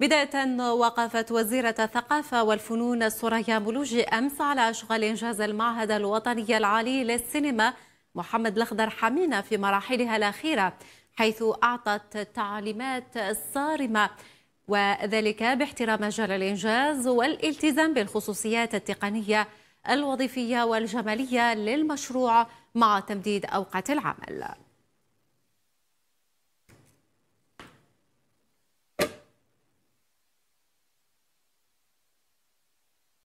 بداية وقفت وزيرة الثقافة والفنون سوريا ملوجي أمس على أشغال إنجاز المعهد الوطني العالي للسينما محمد الأخضر حمينة في مراحلها الأخيرة حيث أعطت تعليمات صارمة وذلك باحترام مجال الإنجاز والالتزام بالخصوصيات التقنية الوظيفية والجمالية للمشروع مع تمديد أوقات العمل